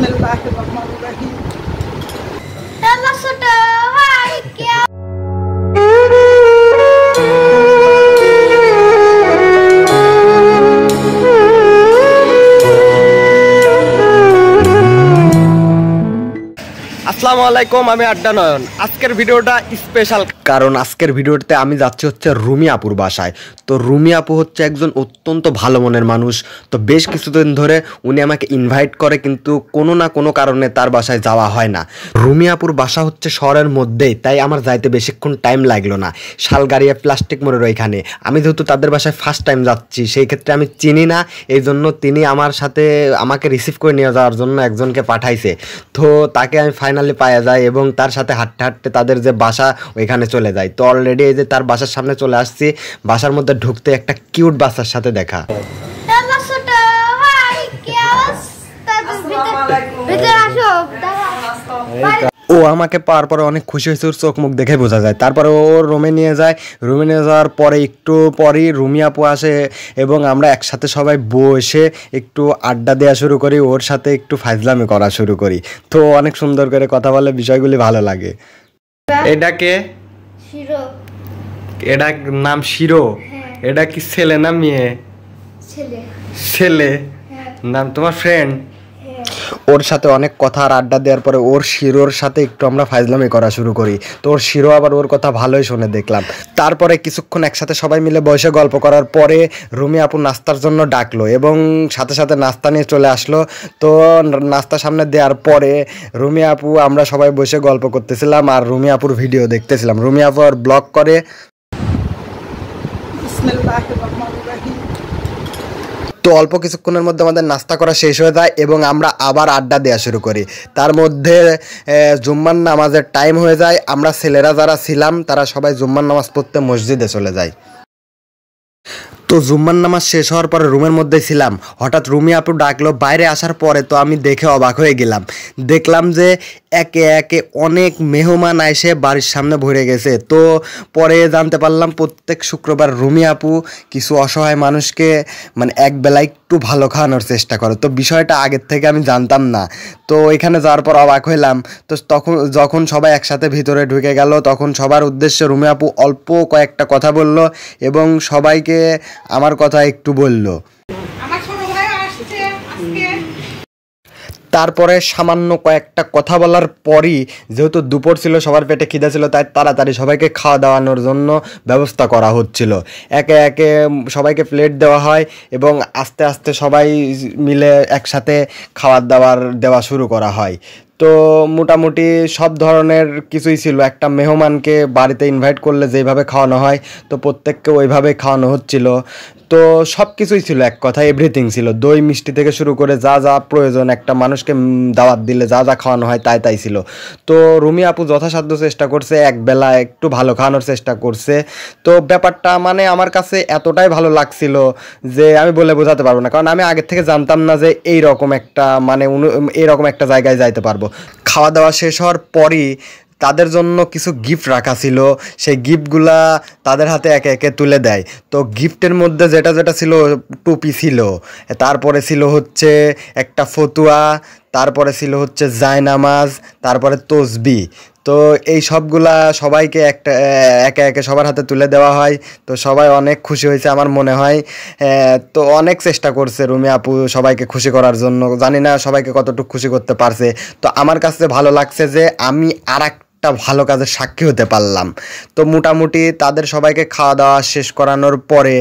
बिस्मिल्लाह रहमान रहीम আসসালামু আলাইকুম আমি আড্ডা নয়ন আজকের ভিডিওটা স্পেশাল কারণ আজকের ভিডিওতে আমি যাচ্ছি হচ্ছে রুমি আপুর বাসায় তো রুমি আপু হচ্ছে একজন অত্যন্ত ভালো মনের মানুষ তো বেশ কিছুদিন ধরে উনি আমাকে ইনভাইট করে কিন্তু কোনো না কোনো কারণে তার বাসায় যাওয়া হয় না রুমি আপুর বাসা হচ্ছে শহরের মধ্যেই তাই আমার যাইতে বেশিক্ষণ টাইম লাগলো না শালগাড়িয়া প্লাস্টিক মোড়ের ওইখানে আমি যেহেতু তাদের বাসায় ফার্স্ট টাইম যাচ্ছি সেই ক্ষেত্রে আমি চিনি না এই জন্য তিনি আমার সাথে আমাকে রিসিভ করে নিয়ে যাওয়ার জন্য একজনকে পাঠাইছে তো তাকে আমি ফাইনালি পায়া যায় এবং তার সাথে হাঁটতে হাঁটতে তাদের যে বাসা ওইখানে চলে যায় তো অলরেডি এই যে তার বাসার সামনে চলে আসছি বাসার মধ্যে ঢুকতে একটা কিউট বাসার সাথে দেখা ও আমাকে পাওয়ার পরে অনেক খুশি হয়েছে ওর চোখ মুখ দেখে বোঝা যায় তারপরে ও রুমে নিয়ে যায় রুমে নিয়ে যাওয়ার পরে একটু পরেই রুমি আপু আসে এবং আমরা একসাথে সবাই বসে একটু আড্ডা দেওয়া শুরু করি ওর সাথে একটু ফাইজলামি করা শুরু করি তো অনেক সুন্দর করে কথা বলে বিষয়গুলি ভালো লাগে এটাকে এটা নাম শিরো হ্যাঁ। এটা কি ছেলে না মেয়ে ছেলে হ্যাঁ। নাম তোমার ফ্রেন্ড ওর সাথে অনেক কথা আর আড্ডা দেওয়ার পরে ওর শিরোর সাথে একটু আমরা ফাইজলামি করা শুরু করি তো ওর শিরো আবার ওর কথা ভালোই শুনে দেখলাম তারপরে কিছুক্ষণ একসাথে সবাই মিলে বসে গল্প করার পরে রুমি আপু নাস্তার জন্য ডাকলো এবং সাথে সাথে নাস্তা নিয়ে চলে আসলো তো নাস্তা সামনে দেওয়ার পরে রুমি আপু আমরা সবাই বসে গল্প করতেছিলাম আর রুমি আপুর ভিডিও দেখতেছিলাম রুমি আপু আর ব্লগ করে তো অল্প কিছুক্ষণের মধ্যে আমাদের নাস্তা করা শেষ হয়ে যায় এবং আমরা আবার আড্ডা দেওয়া শুরু করি তার মধ্যে জুম্মান নামাজের টাইম হয়ে যায় আমরা ছেলেরা যারা ছিলাম তারা সবাই জুম্মান নামাজ পড়তে মসজিদে চলে যায় তো জুম্মার নামাজ শেষ হওয়ার পরে রুমের মধ্যে ছিলাম হঠাৎ রুমি আপু ডাকলো বাইরে আসার পরে তো আমি দেখে অবাক হয়ে গেলাম দেখলাম যে একে একে অনেক মেহমান এসে বাড়ির সামনে ভরে গেছে তো পরে জানতে পারলাম প্রত্যেক শুক্রবার রুমি আপু কিছু অসহায় মানুষকে মানে একবেলা একটু ভালো খাওয়ানোর চেষ্টা করে তো বিষয়টা আগের থেকে আমি জানতাম না তো এখানে যাওয়ার পর অবাক হইলাম তো তখন যখন সবাই একসাথে ভিতরে ঢুকে গেল তখন সবার উদ্দেশ্যে রুমি আপু অল্প কয়েকটা কথা বলল এবং সবাইকে আমার কথা একটু বলল তারপরে সামান্য কয়েকটা কথা বলার পরই যেহেতু দুপুর ছিল সবার পেটে খিদা ছিল তাই তাড়াতাড়ি সবাইকে খাওয়া দাওয়ানোর জন্য ব্যবস্থা করা হচ্ছিল একে একে সবাইকে প্লেট দেওয়া হয় এবং আস্তে আস্তে সবাই মিলে একসাথে খাওয়ার দাওয়ার দেওয়া শুরু করা হয় তো মোটামুটি সব ধরনের কিছুই ছিল একটা মেহমানকে বাড়িতে ইনভাইট করলে যেভাবে খাওয়ানো হয় তো প্রত্যেককে ওইভাবে খাওয়ানো হচ্ছিল তো সব কিছুই ছিল এক কথা এভরিথিং ছিল দই মিষ্টি থেকে শুরু করে যা যা প্রয়োজন একটা মানুষকে দাওয়াত দিলে যা যা খাওয়ানো হয় তাই তাই ছিল তো রুমি আপু যথাসাধ্য চেষ্টা করছে একবেলা একটু ভালো খাওয়ানোর চেষ্টা করছে তো ব্যাপারটা মানে আমার কাছে এতটাই ভালো লাগছিল যে আমি বলে বোঝাতে পারবো না কারণ আমি আগের থেকে জানতাম না যে এই রকম একটা মানে এইরকম একটা জায়গায় যাইতে পারবো খাওয়া দাওয়া শেষ হওয়ার পরই তাদের জন্য কিছু গিফট রাখা ছিল সেই গিফটগুলা তাদের হাতে একে একে তুলে দেয় তো গিফটের মধ্যে যেটা যেটা ছিল টুপি ছিল তারপরে ছিল হচ্ছে একটা ফতুয়া তারপরে ছিল হচ্ছে জায়নামাজ তারপরে তসবি তো এই সবগুলা সবাইকে একটা একে একে সবার হাতে তুলে দেওয়া হয় তো সবাই অনেক খুশি হয়েছে আমার মনে হয় তো অনেক চেষ্টা করছে রুমি আপু সবাইকে খুশি করার জন্য জানি না সবাইকে কতটুকু খুশি করতে পারছে তো আমার কাছে ভালো লাগছে যে আমি আর একটা ভালো কাজের সাক্ষী হতে পারলাম তো মোটামুটি তাদের সবাইকে খাওয়া দাওয়া শেষ করানোর পরে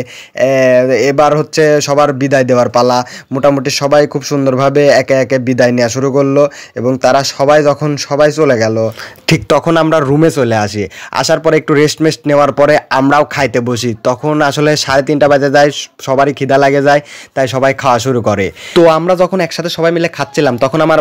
এবার হচ্ছে সবার বিদায় দেওয়ার পালা মোটামুটি সবাই খুব সুন্দরভাবে একে একে বিদায় নেওয়া শুরু করলো এবং তারা সবাই যখন সবাই চলে গেল ঠিক তখন আমরা রুমে চলে আসি আসার পরে একটু রেস্ট মেস্ট নেওয়ার পরে আমরাও খাইতে বসি তখন আসলে সাড়ে তিনটা বাজে যায় সবারই খিদা লাগে যায় তাই সবাই খাওয়া শুরু করে তো আমরা যখন একসাথে সবাই মিলে খাচ্ছিলাম তখন আমার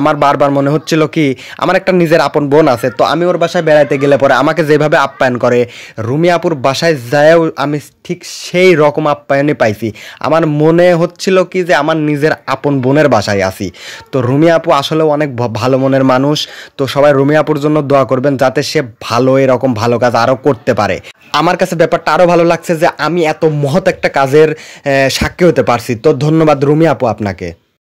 আমার বারবার মনে হচ্ছিল কি আমার একটা নিজের আপন বোন আছে তো আমি ওর বাসায় বেড়াইতে গেলে পরে আমাকে যেভাবে আপ্যায়ন করে রুমি আপুর বাসায় যায়ও আমি ঠিক সেই রকম আপ্যায়নই পাইছি আমার মনে হচ্ছিল কি যে আমার নিজের আপন বোনের বাসায় আসি তো রুমি আপু আসলে অনেক ভালো মনের মানুষ তো সবাই রুমি আপুর জন্য দোয়া করবেন যাতে সে ভালো এরকম ভালো কাজ আরও করতে পারে আমার কাছে ব্যাপারটা আরও ভালো লাগছে যে আমি এত মহৎ একটা কাজের সাক্ষী হতে পারছি তো ধন্যবাদ রুমি আপু আপনাকে